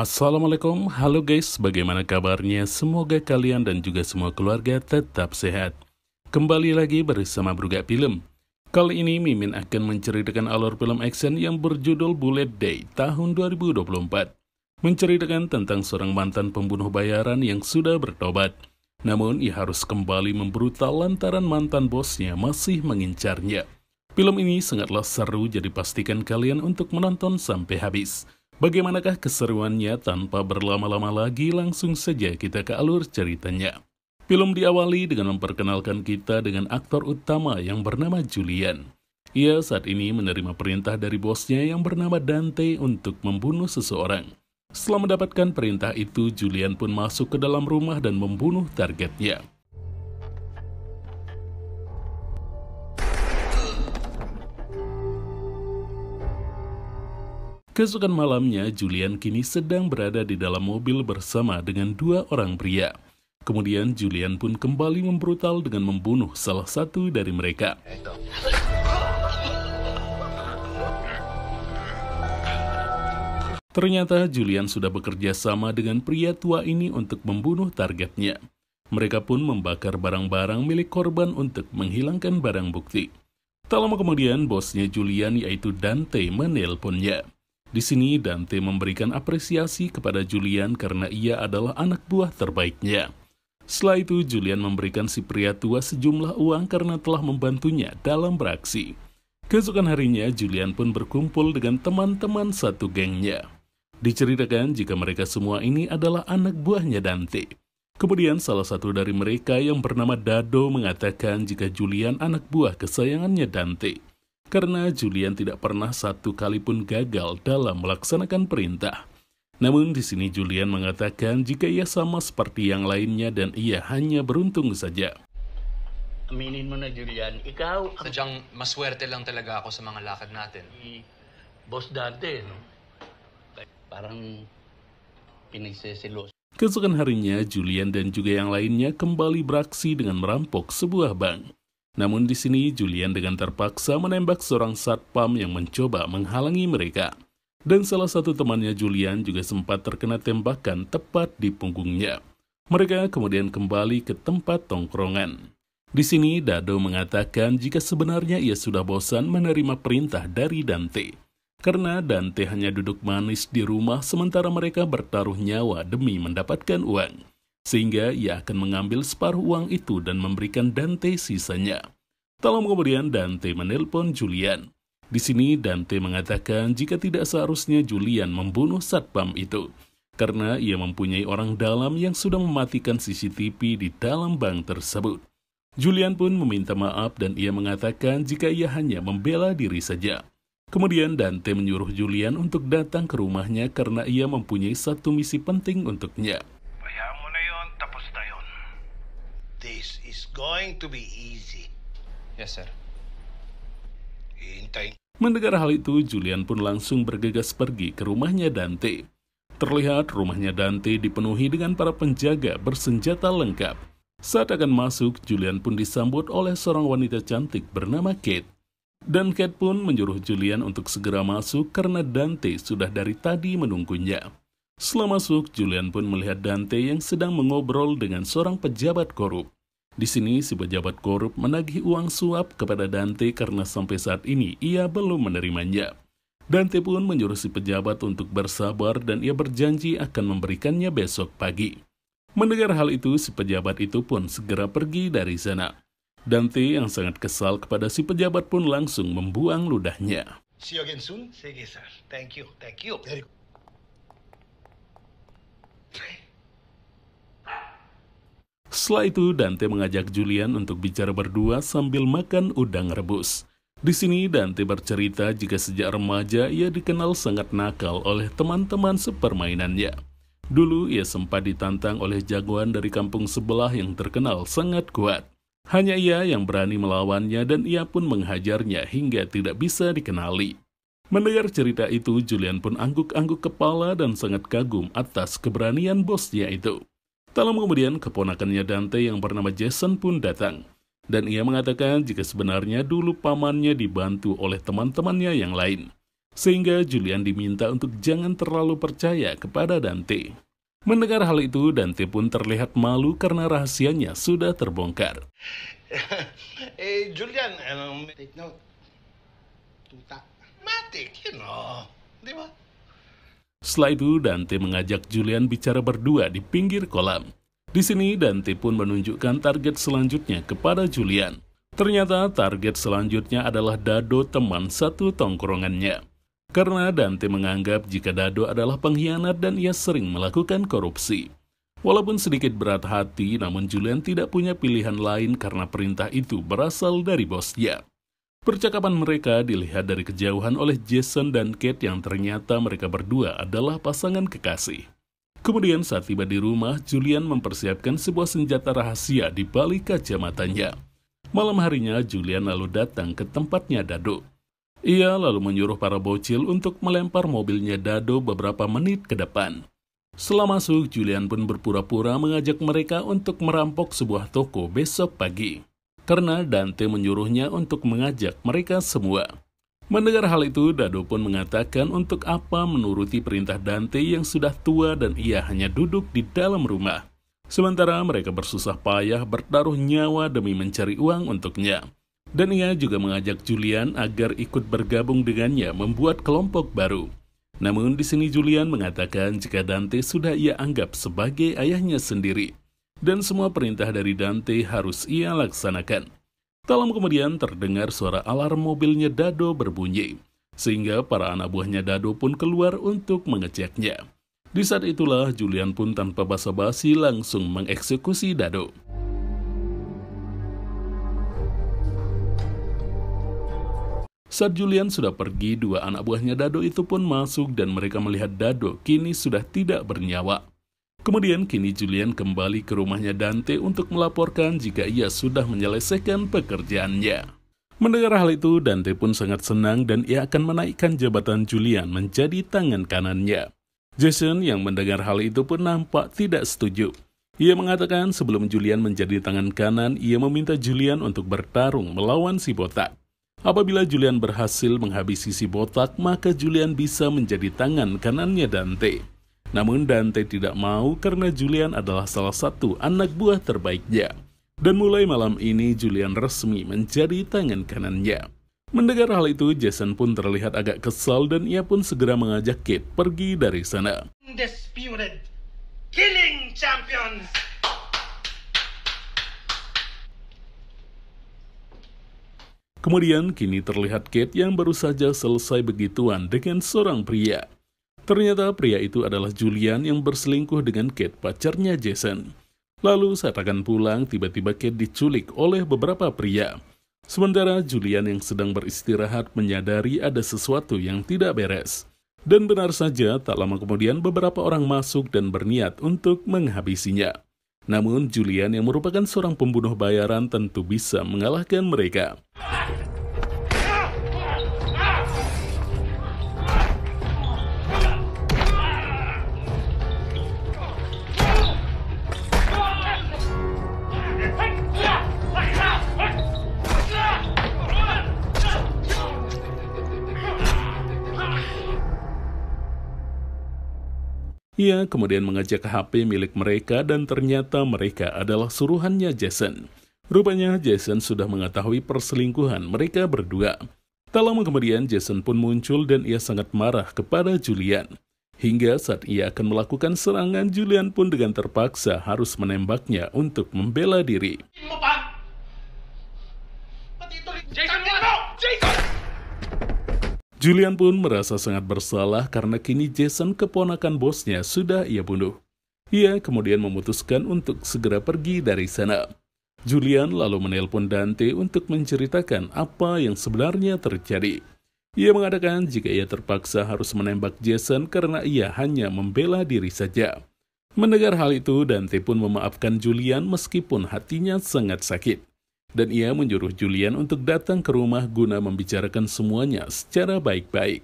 Assalamualaikum, halo guys, bagaimana kabarnya? Semoga kalian dan juga semua keluarga tetap sehat. Kembali lagi bersama Bruga Film. Kali ini Mimin akan menceritakan alur film action yang berjudul Bullet Day tahun 2024. Menceritakan tentang seorang mantan pembunuh bayaran yang sudah bertobat. Namun, ia harus kembali membrutal lantaran mantan bosnya masih mengincarnya. Film ini sangatlah seru, jadi pastikan kalian untuk menonton sampai habis. Bagaimanakah keseruannya tanpa berlama-lama lagi langsung saja kita ke alur ceritanya. Film diawali dengan memperkenalkan kita dengan aktor utama yang bernama Julian. Ia saat ini menerima perintah dari bosnya yang bernama Dante untuk membunuh seseorang. Setelah mendapatkan perintah itu, Julian pun masuk ke dalam rumah dan membunuh targetnya. Keesokan malamnya, Julian kini sedang berada di dalam mobil bersama dengan dua orang pria. Kemudian Julian pun kembali membrutal dengan membunuh salah satu dari mereka. Ternyata Julian sudah bekerja sama dengan pria tua ini untuk membunuh targetnya. Mereka pun membakar barang-barang milik korban untuk menghilangkan barang bukti. Tak lama kemudian, bosnya Julian yaitu Dante menelponnya. Di sini Dante memberikan apresiasi kepada Julian karena ia adalah anak buah terbaiknya. Setelah itu, Julian memberikan si pria tua sejumlah uang karena telah membantunya dalam beraksi. Keesokan harinya, Julian pun berkumpul dengan teman-teman satu gengnya. Diceritakan jika mereka semua ini adalah anak buahnya Dante. Kemudian salah satu dari mereka yang bernama Dado mengatakan jika Julian anak buah kesayangannya Dante karena Julian tidak pernah satu kali pun gagal dalam melaksanakan perintah. Namun di sini Julian mengatakan jika ia sama seperti yang lainnya dan ia hanya beruntung saja. Aminin mo na Julian, ikaw... Sadyang maswerte lang talaga ako sa mga lakad natin. Boss Dante, no? Parang pinagsisilos. Keesokan harinya, Julian dan juga yang lainnya kembali beraksi dengan merampok sebuah bank. Namun di sini Julian dengan terpaksa menembak seorang satpam yang mencoba menghalangi mereka. Dan salah satu temannya Julian juga sempat terkena tembakan tepat di punggungnya. Mereka kemudian kembali ke tempat tongkrongan. Di sini Dado mengatakan jika sebenarnya ia sudah bosan menerima perintah dari Dante. Karena Dante hanya duduk manis di rumah sementara mereka bertaruh nyawa demi mendapatkan uang sehingga ia akan mengambil separuh uang itu dan memberikan Dante sisanya. Tak lama kemudian Dante menelpon Julian. Di sini Dante mengatakan jika tidak seharusnya Julian membunuh satpam itu karena ia mempunyai orang dalam yang sudah mematikan CCTV di dalam bank tersebut. Julian pun meminta maaf dan ia mengatakan jika ia hanya membela diri saja. Kemudian Dante menyuruh Julian untuk datang ke rumahnya karena ia mempunyai satu misi penting untuknya. This is going to be easy. Yes, sir. Intai. Mendengar hal itu, Julian pun langsung bergegas pergi ke rumahnya Dante. Terlihat rumahnya Dante dipenuhi dengan para penjaga bersenjata lengkap. Saat akan masuk, Julian pun disambut oleh seorang wanita cantik bernama Kate. Dan Kate pun menyuruh Julian untuk segera masuk karena Dante sudah dari tadi menunggunya. Setelah masuk, Julian pun melihat Dante yang sedang mengobrol dengan seorang pejabat korup. Di sini, si pejabat korup menagih uang suap kepada Dante karena sampai saat ini ia belum menerimanya. Dante pun menyuruh si pejabat untuk bersabar dan ia berjanji akan memberikannya besok pagi. Mendengar hal itu, si pejabat itu pun segera pergi dari sana. Dante yang sangat kesal kepada si pejabat pun langsung membuang ludahnya. See you again soon. Thank you. Thank you. Setelah itu, Dante mengajak Julian untuk bicara berdua sambil makan udang rebus. Di sini, Dante bercerita jika sejak remaja ia dikenal sangat nakal oleh teman-teman sepermainannya. Dulu, ia sempat ditantang oleh jagoan dari kampung sebelah yang terkenal sangat kuat. Hanya ia yang berani melawannya dan ia pun menghajarnya hingga tidak bisa dikenali. Mendengar cerita itu, Julian pun angguk-angguk kepala dan sangat kagum atas keberanian bosnya itu. Tak lama kemudian, keponakannya Dante yang bernama Jason pun datang. Dan ia mengatakan jika sebenarnya dulu pamannya dibantu oleh teman-temannya yang lain. Sehingga Julian diminta untuk jangan terlalu percaya kepada Dante. Mendengar hal itu, Dante pun terlihat malu karena rahasianya sudah terbongkar. eh, Julian, um, take note. Tuta. Matik, you know. Di ba? Setelah itu, Dante mengajak Julian bicara berdua di pinggir kolam. Di sini, Dante pun menunjukkan target selanjutnya kepada Julian. Ternyata target selanjutnya adalah Dado teman satu tongkrongannya. Karena Dante menganggap jika Dado adalah pengkhianat dan ia sering melakukan korupsi. Walaupun sedikit berat hati, namun Julian tidak punya pilihan lain karena perintah itu berasal dari bosnya. Percakapan mereka dilihat dari kejauhan oleh Jason dan Kate yang ternyata mereka berdua adalah pasangan kekasih. Kemudian saat tiba di rumah, Julian mempersiapkan sebuah senjata rahasia di balik kacamatanya. Malam harinya, Julian lalu datang ke tempatnya Dado. Ia lalu menyuruh para bocil untuk melempar mobilnya Dado beberapa menit ke depan. Setelah masuk, Julian pun berpura-pura mengajak mereka untuk merampok sebuah toko besok pagi karena Dante menyuruhnya untuk mengajak mereka semua. Mendengar hal itu, Dado pun mengatakan untuk apa menuruti perintah Dante yang sudah tua dan ia hanya duduk di dalam rumah. Sementara mereka bersusah payah bertaruh nyawa demi mencari uang untuknya. Dan ia juga mengajak Julian agar ikut bergabung dengannya membuat kelompok baru. Namun di sini Julian mengatakan jika Dante sudah ia anggap sebagai ayahnya sendiri dan semua perintah dari Dante harus ia laksanakan. Tak lama kemudian terdengar suara alarm mobilnya Dado berbunyi, sehingga para anak buahnya Dado pun keluar untuk mengeceknya. Di saat itulah Julian pun tanpa basa-basi langsung mengeksekusi Dado. Saat Julian sudah pergi, dua anak buahnya Dado itu pun masuk dan mereka melihat Dado kini sudah tidak bernyawa. Kemudian kini Julian kembali ke rumahnya Dante untuk melaporkan jika ia sudah menyelesaikan pekerjaannya. Mendengar hal itu, Dante pun sangat senang dan ia akan menaikkan jabatan Julian menjadi tangan kanannya. Jason yang mendengar hal itu pun nampak tidak setuju. Ia mengatakan sebelum Julian menjadi tangan kanan, ia meminta Julian untuk bertarung melawan si botak. Apabila Julian berhasil menghabisi si botak, maka Julian bisa menjadi tangan kanannya Dante. Namun Dante tidak mau karena Julian adalah salah satu anak buah terbaiknya. Dan mulai malam ini Julian resmi menjadi tangan kanannya. Mendengar hal itu, Jason pun terlihat agak kesal dan ia pun segera mengajak Kate pergi dari sana. Kemudian, kini terlihat Kate yang baru saja selesai begituan dengan seorang pria. Ternyata pria itu adalah Julian yang berselingkuh dengan Kate, pacarnya Jason. Lalu saat akan pulang, tiba-tiba Kate diculik oleh beberapa pria. Sementara Julian yang sedang beristirahat menyadari ada sesuatu yang tidak beres. Dan benar saja, tak lama kemudian beberapa orang masuk dan berniat untuk menghabisinya. Namun Julian yang merupakan seorang pembunuh bayaran tentu bisa mengalahkan mereka. Ia kemudian mengajak HP milik mereka dan ternyata mereka adalah suruhannya Jason. Rupanya Jason sudah mengetahui perselingkuhan mereka berdua. Tak lama kemudian Jason pun muncul dan ia sangat marah kepada Julian. Hingga saat ia akan melakukan serangan, Julian pun dengan terpaksa harus menembaknya untuk membela diri. Jason, Jason! Julian pun merasa sangat bersalah karena kini Jason keponakan bosnya sudah ia bunuh. Ia kemudian memutuskan untuk segera pergi dari sana. Julian lalu menelpon Dante untuk menceritakan apa yang sebenarnya terjadi. Ia mengatakan jika ia terpaksa harus menembak Jason karena ia hanya membela diri saja. Mendengar hal itu, Dante pun memaafkan Julian meskipun hatinya sangat sakit dan ia menyuruh Julian untuk datang ke rumah guna membicarakan semuanya secara baik-baik.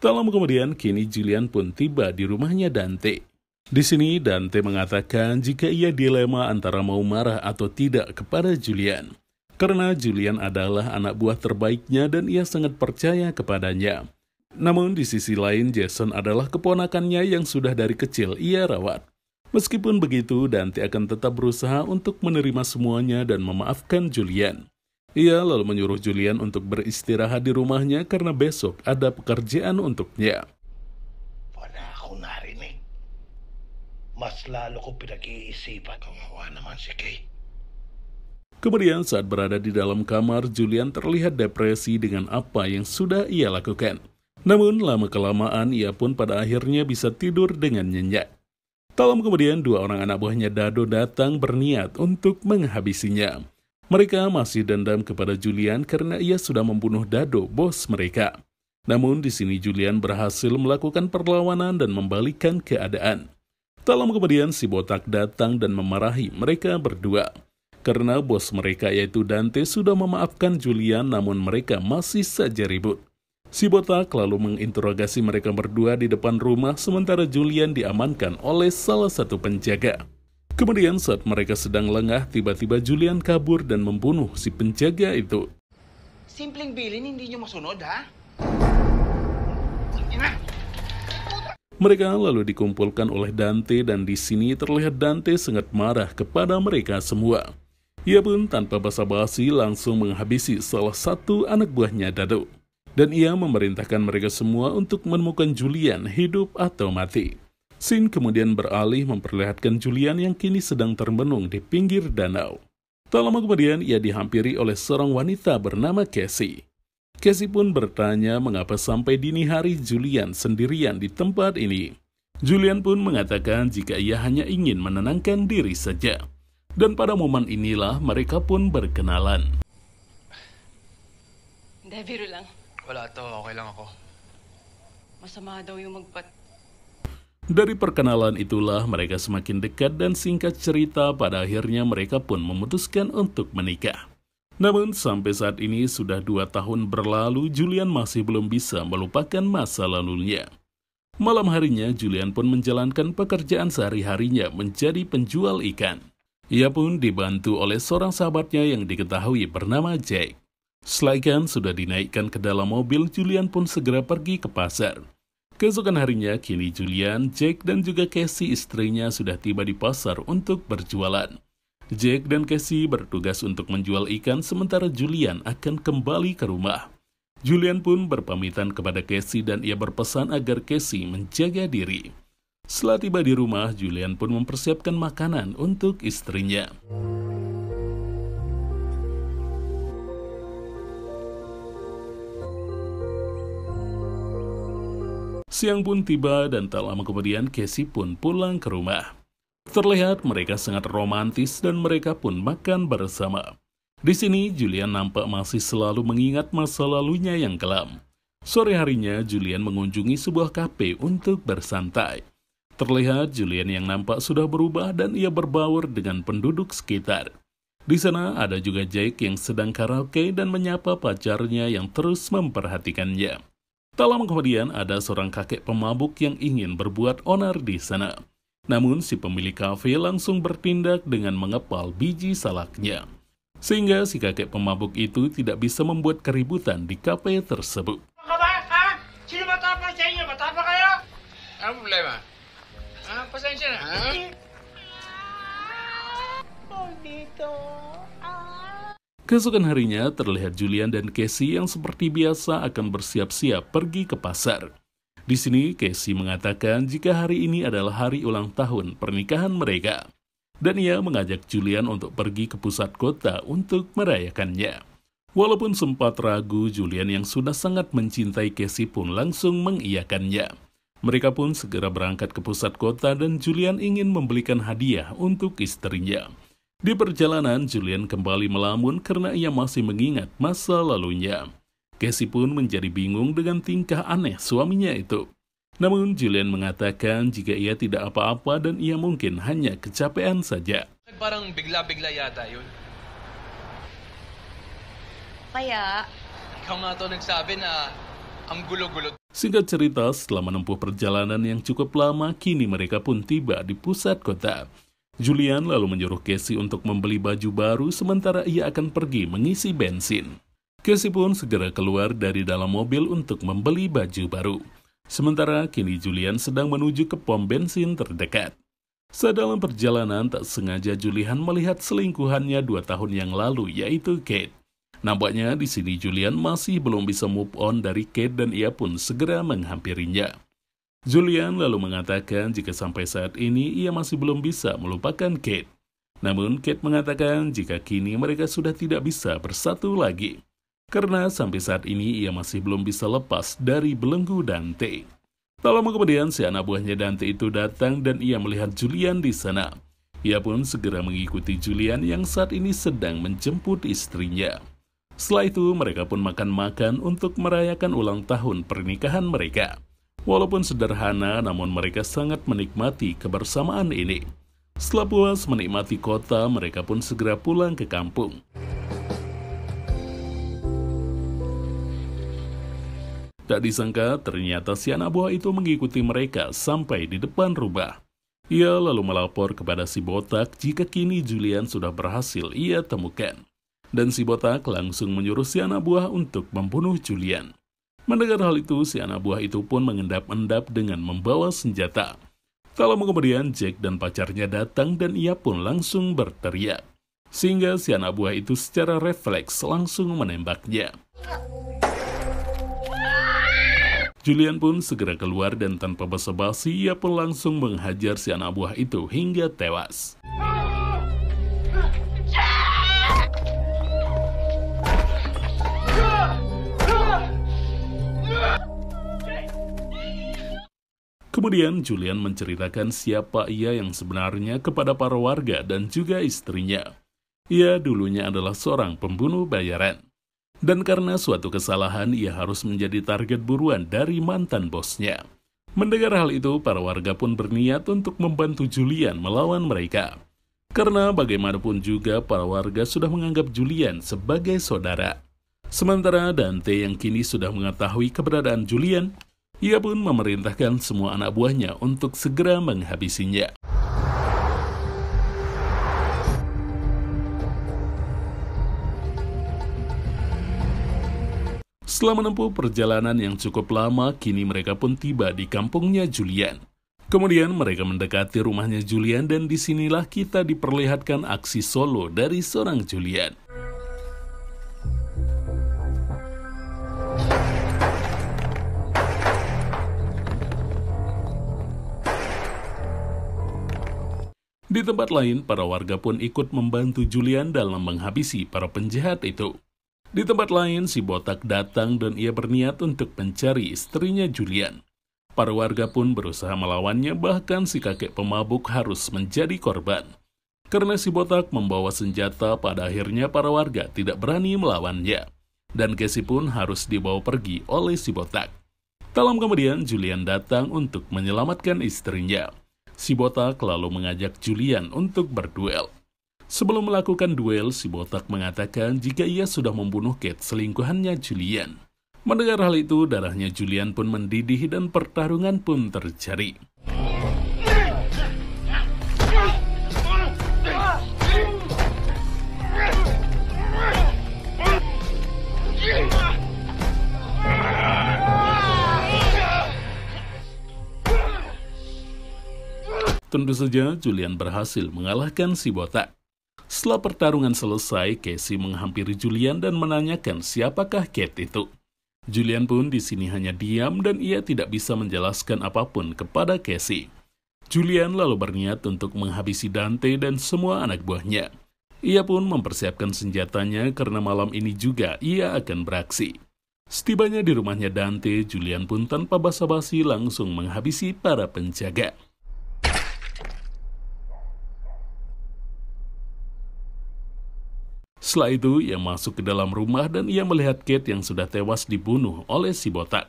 Tak lama kemudian, kini Julian pun tiba di rumahnya Dante. Di sini, Dante mengatakan jika ia dilema antara mau marah atau tidak kepada Julian. Karena Julian adalah anak buah terbaiknya dan ia sangat percaya kepadanya. Namun di sisi lain, Jason adalah keponakannya yang sudah dari kecil ia rawat. Meskipun begitu, Dante akan tetap berusaha untuk menerima semuanya dan memaafkan Julian. Ia lalu menyuruh Julian untuk beristirahat di rumahnya karena besok ada pekerjaan untuknya. Wala ako Kemudian saat berada di dalam kamar, Julian terlihat depresi dengan apa yang sudah ia lakukan. Namun lama-kelamaan ia pun pada akhirnya bisa tidur dengan nyenyak. Tak lama kemudian, dua orang anak buahnya Dado datang berniat untuk menghabisinya. Mereka masih dendam kepada Julian karena ia sudah membunuh Dado, bos mereka. Namun di sini Julian berhasil melakukan perlawanan dan membalikkan keadaan. Tak lama kemudian si botak datang dan memarahi mereka berdua. Karena bos mereka yaitu Dante sudah memaafkan Julian namun mereka masih saja ribut. Si botak lalu menginterogasi mereka berdua di depan rumah sementara Julian diamankan oleh salah satu penjaga. Kemudian saat mereka sedang lengah, tiba-tiba Julian kabur dan membunuh si penjaga itu. Simpling bilin hindi nyo masunod ha? Mereka lalu dikumpulkan oleh Dante dan di sini terlihat Dante sangat marah kepada mereka semua. Ia pun tanpa basa-basi langsung menghabisi salah satu anak buahnya Dado dan ia memerintahkan mereka semua untuk menemukan Julian hidup atau mati. Sin kemudian beralih memperlihatkan Julian yang kini sedang termenung di pinggir danau. Tak lama kemudian, ia dihampiri oleh seorang wanita bernama Cassie. Cassie pun bertanya mengapa sampai dini hari Julian sendirian di tempat ini. Julian pun mengatakan jika ia hanya ingin menenangkan diri saja. Dan pada momen inilah mereka pun berkenalan. biru lang. Wala to, okay lang ako. Masama daw yung magpat... Dari perkenalan itulah mereka semakin dekat dan singkat cerita pada akhirnya mereka pun memutuskan untuk menikah. Namun sampai saat ini sudah dua tahun berlalu Julian masih belum bisa melupakan masa lalunya. Malam harinya Julian pun menjalankan pekerjaan sehari-harinya menjadi penjual ikan. Ia pun dibantu oleh seorang sahabatnya yang diketahui bernama Jake ikan sudah dinaikkan ke dalam mobil, Julian pun segera pergi ke pasar. Keesokan harinya, kini Julian, Jack, dan juga Casey istrinya sudah tiba di pasar untuk berjualan. Jack dan Casey bertugas untuk menjual ikan sementara Julian akan kembali ke rumah. Julian pun berpamitan kepada Casey dan ia berpesan agar Casey menjaga diri. Setelah tiba di rumah, Julian pun mempersiapkan makanan untuk istrinya. Siang pun tiba dan tak lama kemudian Casey pun pulang ke rumah. Terlihat mereka sangat romantis dan mereka pun makan bersama. Di sini, Julian nampak masih selalu mengingat masa lalunya yang kelam. Sore harinya, Julian mengunjungi sebuah kafe untuk bersantai. Terlihat Julian yang nampak sudah berubah dan ia berbaur dengan penduduk sekitar. Di sana ada juga Jake yang sedang karaoke dan menyapa pacarnya yang terus memperhatikannya. Tak lama kemudian ada seorang kakek pemabuk yang ingin berbuat onar di sana. Namun si pemilik kafe langsung bertindak dengan mengepal biji salaknya. Sehingga si kakek pemabuk itu tidak bisa membuat keributan di kafe tersebut. Apa Keesokan harinya, terlihat Julian dan Casey yang seperti biasa akan bersiap-siap pergi ke pasar. Di sini, Casey mengatakan jika hari ini adalah hari ulang tahun pernikahan mereka. Dan ia mengajak Julian untuk pergi ke pusat kota untuk merayakannya. Walaupun sempat ragu, Julian yang sudah sangat mencintai Casey pun langsung mengiyakannya. Mereka pun segera berangkat ke pusat kota dan Julian ingin membelikan hadiah untuk istrinya. Di perjalanan, Julian kembali melamun karena ia masih mengingat masa lalunya. Casey pun menjadi bingung dengan tingkah aneh suaminya itu. Namun, Julian mengatakan jika ia tidak apa-apa dan ia mungkin hanya kecapean saja. Parang bigla-bigla yata yun. Kaya? Singkat cerita, setelah menempuh perjalanan yang cukup lama, kini mereka pun tiba di pusat kota. Julian lalu menyuruh Casey untuk membeli baju baru sementara ia akan pergi mengisi bensin. Casey pun segera keluar dari dalam mobil untuk membeli baju baru. Sementara kini Julian sedang menuju ke pom bensin terdekat. Sedalam perjalanan, tak sengaja Julian melihat selingkuhannya dua tahun yang lalu, yaitu Kate. Nampaknya di sini Julian masih belum bisa move on dari Kate dan ia pun segera menghampirinya. Julian lalu mengatakan jika sampai saat ini ia masih belum bisa melupakan Kate. Namun Kate mengatakan jika kini mereka sudah tidak bisa bersatu lagi. Karena sampai saat ini ia masih belum bisa lepas dari belenggu Dante. Tak lama kemudian si anak buahnya Dante itu datang dan ia melihat Julian di sana. Ia pun segera mengikuti Julian yang saat ini sedang menjemput istrinya. Setelah itu mereka pun makan-makan untuk merayakan ulang tahun pernikahan mereka. Walaupun sederhana, namun mereka sangat menikmati kebersamaan ini. Setelah puas menikmati kota, mereka pun segera pulang ke kampung. Tak disangka, ternyata si anak buah itu mengikuti mereka sampai di depan rumah. Ia lalu melapor kepada si botak jika kini Julian sudah berhasil ia temukan. Dan si botak langsung menyuruh si anak buah untuk membunuh Julian. Mendengar hal itu, si anak buah itu pun mengendap-endap dengan membawa senjata. Tak lama kemudian, Jack dan pacarnya datang dan ia pun langsung berteriak. Sehingga si anak buah itu secara refleks langsung menembaknya. Julian pun segera keluar dan tanpa basa-basi, ia pun langsung menghajar si anak buah itu hingga tewas. Kemudian Julian menceritakan siapa ia yang sebenarnya kepada para warga dan juga istrinya. Ia dulunya adalah seorang pembunuh bayaran. Dan karena suatu kesalahan, ia harus menjadi target buruan dari mantan bosnya. Mendengar hal itu, para warga pun berniat untuk membantu Julian melawan mereka. Karena bagaimanapun juga, para warga sudah menganggap Julian sebagai saudara. Sementara Dante yang kini sudah mengetahui keberadaan Julian, ia pun memerintahkan semua anak buahnya untuk segera menghabisinya. Setelah menempuh perjalanan yang cukup lama, kini mereka pun tiba di kampungnya Julian. Kemudian mereka mendekati rumahnya Julian dan disinilah kita diperlihatkan aksi solo dari seorang Julian. Di tempat lain, para warga pun ikut membantu Julian dalam menghabisi para penjahat itu. Di tempat lain, si botak datang dan ia berniat untuk mencari istrinya Julian. Para warga pun berusaha melawannya, bahkan si kakek pemabuk harus menjadi korban. Karena si botak membawa senjata, pada akhirnya para warga tidak berani melawannya. Dan Casey pun harus dibawa pergi oleh si botak. Dalam kemudian, Julian datang untuk menyelamatkan istrinya si Botak lalu mengajak Julian untuk berduel. Sebelum melakukan duel, si Botak mengatakan jika ia sudah membunuh Kate selingkuhannya Julian. Mendengar hal itu, darahnya Julian pun mendidih dan pertarungan pun terjadi. Tentu saja Julian berhasil mengalahkan si botak. Setelah pertarungan selesai, Casey menghampiri Julian dan menanyakan siapakah Kate itu. Julian pun di sini hanya diam dan ia tidak bisa menjelaskan apapun kepada Casey. Julian lalu berniat untuk menghabisi Dante dan semua anak buahnya. Ia pun mempersiapkan senjatanya karena malam ini juga ia akan beraksi. Setibanya di rumahnya Dante, Julian pun tanpa basa-basi langsung menghabisi para penjaga. Setelah itu, ia masuk ke dalam rumah dan ia melihat Kate yang sudah tewas dibunuh oleh si botak.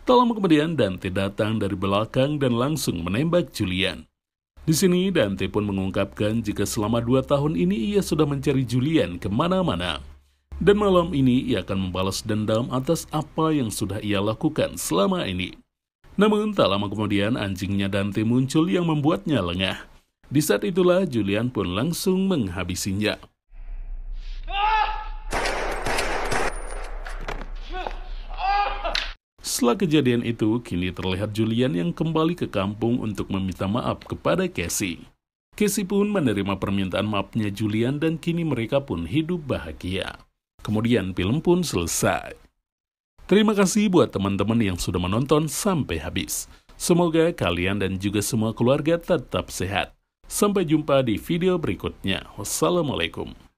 Tak lama kemudian, Dante datang dari belakang dan langsung menembak Julian. Di sini, Dante pun mengungkapkan jika selama dua tahun ini ia sudah mencari Julian kemana-mana. Dan malam ini ia akan membalas dendam atas apa yang sudah ia lakukan selama ini. Namun tak lama kemudian anjingnya Dante muncul yang membuatnya lengah. Di saat itulah Julian pun langsung menghabisinya. Setelah kejadian itu, kini terlihat Julian yang kembali ke kampung untuk meminta maaf kepada Casey. Casey pun menerima permintaan maafnya Julian dan kini mereka pun hidup bahagia. Kemudian film pun selesai. Terima kasih buat teman-teman yang sudah menonton sampai habis. Semoga kalian dan juga semua keluarga tetap sehat. Sampai jumpa di video berikutnya. Wassalamualaikum.